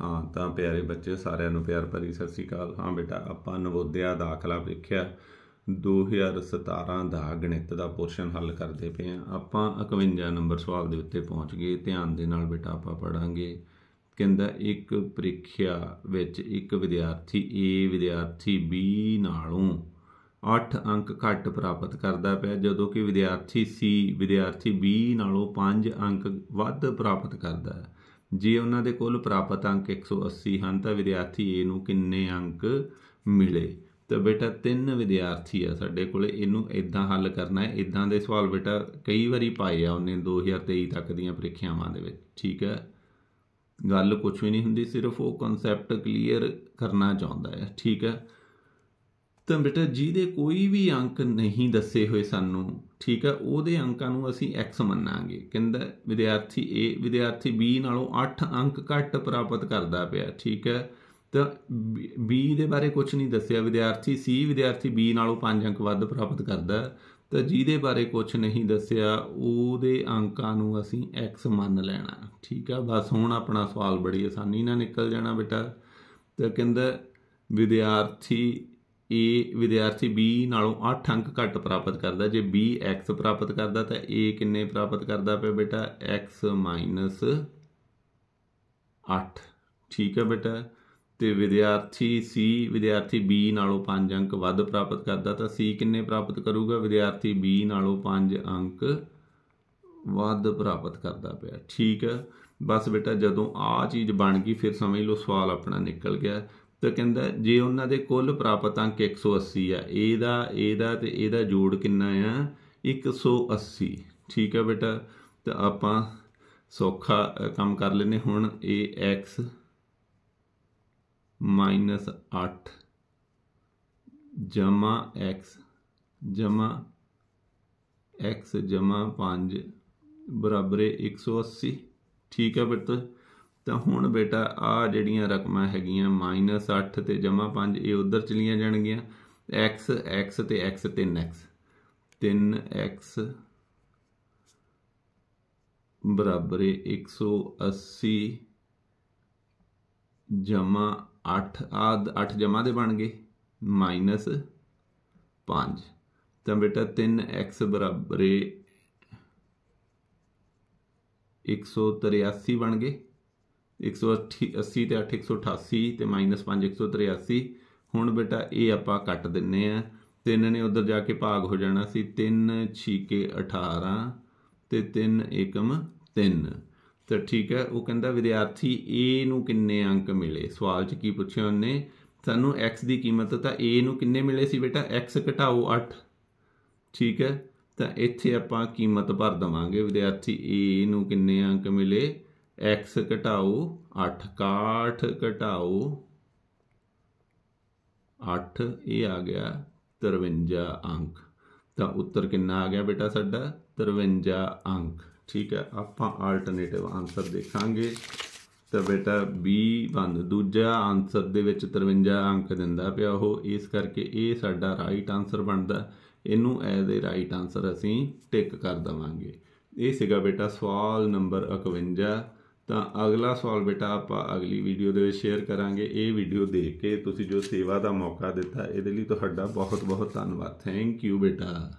ਹਾਂ ਤਾਂ ਪਿਆਰੇ ਬੱਚੇ ਸਾਰਿਆਂ ਨੂੰ ਪਿਆਰ ਭਰੀ ਸਤਿ ਸ੍ਰੀ ਅਕਾਲ ਹਾਂ ਬੇਟਾ ਆਪਾਂ ਨਵੋਦਿਆ ਦਾਖਲਾ ਵੇਖਿਆ 2017 ਦਾ ਗਣਿਤ ਦਾ ਪੋਰਸ਼ਨ ਹੱਲ ਕਰਦੇ ਪਏ ਆ ਆਪਾਂ 51 ਨੰਬਰ ਸਵਾਲ ਦੇ ਉੱਤੇ ਪਹੁੰਚ ਗਏ ਧਿਆਨ ਦੇ ਨਾਲ ਬੇਟਾ ਆਪਾਂ ਪੜਾਂਗੇ ਕਹਿੰਦਾ ਇੱਕ ਪ੍ਰੀਖਿਆ ਵਿੱਚ ਇੱਕ ਵਿਦਿਆਰਥੀ A ਵਿਦਿਆਰਥੀ B ਨਾਲੋਂ 8 ਅੰਕ ਘੱਟ ਪ੍ਰਾਪਤ ਕਰਦਾ ਪਿਆ ਜਦੋਂ ਕਿ ਵਿਦਿਆਰਥੀ C ਵਿਦਿਆਰਥੀ B ਨਾਲੋਂ 5 ਅੰਕ ਵੱਧ ਪ੍ਰਾਪਤ ਕਰਦਾ ਹੈ ਜੇ ਉਹਨਾਂ ਦੇ ਕੋਲ ਪ੍ਰਾਪਤ ਅੰਕ 180 ਹਨ ਤਾਂ ਵਿਦਿਆਰਥੀ A ਨੂੰ ਕਿੰਨੇ ਅੰਕ ਮਿਲੇ ਤਾਂ ਬੇਟਾ ਤਿੰਨ ਵਿਦਿਆਰਥੀ ਆ ਸਾਡੇ ਕੋਲੇ ਇਹਨੂੰ ਇਦਾਂ ਹੱਲ ਕਰਨਾ ਹੈ ਇਦਾਂ ਦੇ ਸਵਾਲ ਬੇਟਾ ਕਈ ਵਾਰੀ ਪਾਏ ਆ ਉਹਨੇ 2023 ਤੱਕ ਦੀਆਂ ਪ੍ਰੀਖਿਆਵਾਂ ਦੇ ਵਿੱਚ ਠੀਕ ਹੈ ਗੱਲ ਕੁਝ ਵੀ ਨਹੀਂ ਹੁੰਦੀ ਸਿਰਫ ਉਹ ਕਨਸੈਪਟ ਕਲੀਅਰ ਕਰਨਾ ਚਾਹੁੰਦਾ ਹੈ ਠੀਕ ਹੈ ਤਾਂ ਬੇਟਾ ਜਿਹਦੇ ਕੋਈ ਵੀ ਅੰਕ ਨਹੀਂ ਦੱਸੇ ਹੋਏ ਸਾਨੂੰ ਠੀਕ ਹੈ ਉਹਦੇ ਅੰਕਾਂ ਨੂੰ ਅਸੀਂ x ਮੰਨਾਂਗੇ ਕਹਿੰਦਾ ਵਿਦਿਆਰਥੀ A ਵਿਦਿਆਰਥੀ B ਨਾਲੋਂ 8 ਅੰਕ ਘੱਟ ਪ੍ਰਾਪਤ ਕਰਦਾ ਪਿਆ ਠੀਕ ਹੈ ਤਾਂ B ਦੇ ਬਾਰੇ ਕੁਝ ਨਹੀਂ ਦੱਸਿਆ ਵਿਦਿਆਰਥੀ C ਵਿਦਿਆਰਥੀ B ਨਾਲੋਂ 5 ਅੰਕ ਵੱਧ ਪ੍ਰਾਪਤ ਕਰਦਾ ਤਾਂ ਜਿਹਦੇ ਬਾਰੇ ਕੁਝ ਨਹੀਂ ਦੱਸਿਆ ਉਹਦੇ ਅੰਕਾਂ ਨੂੰ ਅਸੀਂ x ਮੰਨ ਲੈਣਾ ਠੀਕ ਹੈ ਬਸ ਹੁਣ ਆਪਣਾ ਸਵਾਲ ਬੜੀ ਆਸਾਨੀ ਨਾਲ ਨਿਕਲ ਜਾਣਾ ਬੇਟਾ ਤਾਂ ਕਹਿੰਦਾ ਵਿਦਿਆਰਥੀ A ਵਿਦਿਆਰਥੀ B ਨਾਲੋਂ 8 ਅੰਕ ਘੱਟ ਪ੍ਰਾਪਤ ਕਰਦਾ ਜੇ B x ਪ੍ਰਾਪਤ ਕਰਦਾ ਤਾਂ A ਕਿੰਨੇ ਪ੍ਰਾਪਤ ਕਰਦਾ ਪਿਆ ਬੇਟਾ x 8 ਠੀਕ ਹੈ ਬੇਟਾ ਤੇ ਵਿਦਿਆਰਥੀ C ਵਿਦਿਆਰਥੀ B ਨਾਲੋਂ 5 ਅੰਕ ਵੱਧ ਪ੍ਰਾਪਤ ਕਰਦਾ ਤਾਂ C ਕਿੰਨੇ ਪ੍ਰਾਪਤ ਕਰੂਗਾ ਵਿਦਿਆਰਥੀ B ਨਾਲੋਂ 5 ਅੰਕ ਵੱਧ ਪ੍ਰਾਪਤ ਕਰਦਾ ਪਿਆ ਠੀਕ ਹੈ ਬਸ ਬੇਟਾ ਜਦੋਂ ਆ ਚੀਜ਼ ਬਣ ਗਈ ਫਿਰ ਸਮਝ ਲਓ ਸਵਾਲ ਆਪਣਾ ਨਿਕਲ ਗਿਆ ਤਾਂ ਕਹਿੰਦਾ ਜੇ ਉਹਨਾਂ ਦੇ ਕੁੱਲ ਪ੍ਰਾਪਤ ਅੰਕ 180 ਆ ਇਹਦਾ ਇਹਦਾ ਤੇ ਇਹਦਾ ਜੋੜ ਕਿੰਨਾ ਆ 180 ਠੀਕ ਆ ਬੇਟਾ ਤਾਂ ਆਪਾਂ ਸੌਖਾ ਕੰਮ ਕਰ ਲੈਨੇ ਹੁਣ ਇਹ x 8 ਜਮਾ x ਜਮਾ x ਜਮਾ 5 ਬਰਾਬਰ 180 ਠੀਕ ਆ ਬੇਟਾ ਤਾਂ ਹੁਣ ਬੇਟਾ ਆ ਜਿਹੜੀਆਂ ਰਕਮਾਂ ਹੈਗੀਆਂ -8 ਤੇ ਜਮਾ 5 ਇਹ ਉਧਰ ਚਲੀਆਂ ਜਾਣਗੀਆਂ x x ਤੇ x 3x 3x ਬਰਾਬਰ 180 ਜਮਾ 8 ਆ 8 ਜਮਾ ਦੇ ਬਣ ਗਏ ਮਾਈਨਸ 5 ਤਾਂ ਬੇਟਾ 3x ਬਰਾਬਰ 183 ਬਣ ਗਏ 180 ਤੇ 8 188 ਤੇ -5 183 ਹੁਣ ਬੇਟਾ ਇਹ ਆਪਾਂ ਕੱਟ ਦਿੰਨੇ ਆ ਤਿੰਨ ਨੇ ਉਧਰ ਜਾ ਕੇ ਭਾਗ ਹੋ ਜਾਣਾ ਸੀ 3 6 ਕੇ 18 ਤੇ 3 ਏਕਮ 3 ਤਾਂ ਠੀਕ ਹੈ ਉਹ ਕਹਿੰਦਾ ਵਿਦਿਆਰਥੀ A ਨੂੰ ਕਿੰਨੇ ਅੰਕ ਮਿਲੇ ਸਵਾਲ 'ਚ ਕੀ ਪੁੱਛਿਆ ਉਹਨੇ ਸਾਨੂੰ x ਦੀ ਕੀਮਤ ਤਾਂ A ਨੂੰ ਕਿੰਨੇ ਮਿਲੇ ਸੀ ਬੇਟਾ x ਘਟਾਓ 8 ਠੀਕ ਹੈ ਤਾਂ ਇੱਥੇ ਆਪਾਂ ਕੀਮਤ ਭਰ ਦਵਾਂਗੇ ਵਿਦਿਆਰਥੀ A ਨੂੰ ਕਿੰਨੇ ਅੰਕ ਮਿਲੇ x ਘਟਾਓ 8 61 ਘਟਾਓ 8 ਇਹ ਆ ਗਿਆ 53 ਅੰਕ ਤਾਂ ਉੱਤਰ ਕਿੰਨਾ ਆ ਗਿਆ ਬੇਟਾ ਸਾਡਾ 53 ਅੰਕ ਠੀਕ ਹੈ ਆਪਾਂ ਆਲਟਰਨੇਟਿਵ ਆਨਸਰ ਦੇਖਾਂਗੇ ਤਾਂ ਬੇਟਾ B ਬੰਦ ਦੂਜਾ ਆਨਸਰ ਦੇ ਵਿੱਚ 53 ਅੰਕ ਦਿੰਦਾ ਪਿਆ ਉਹ ਇਸ ਕਰਕੇ ਇਹ ਸਾਡਾ ਰਾਈਟ ਆਨਸਰ ਬਣਦਾ ਇਹਨੂੰ ਐਜ਼ ਅ ਰਾਈਟ ਆਨਸਰ ਅਸੀਂ ਟਿਕ ਕਰ ਦਵਾਂਗੇ ਇਹ ਸੀਗਾ ਬੇਟਾ ਸਵਾਲ ਨੰਬਰ 51 ਤਾਂ ਅਗਲਾ ਸਵਾਲ ਬੇਟਾ ਆਪਾਂ ਅਗਲੀ ਵੀਡੀਓ ਦੇ ਵਿੱਚ ਸ਼ੇਅਰ ਕਰਾਂਗੇ ਇਹ ਵੀਡੀਓ ਦੇਖ ਕੇ ਤੁਸੀਂ ਜੋ ਸੇਵਾ ਦਾ ਮੌਕਾ ਦਿੱਤਾ ਇਹਦੇ ਲਈ ਤੁਹਾਡਾ ਬਹੁਤ ਬਹੁਤ ਧੰਨਵਾਦ ਥੈਂਕ ਯੂ ਬੇਟਾ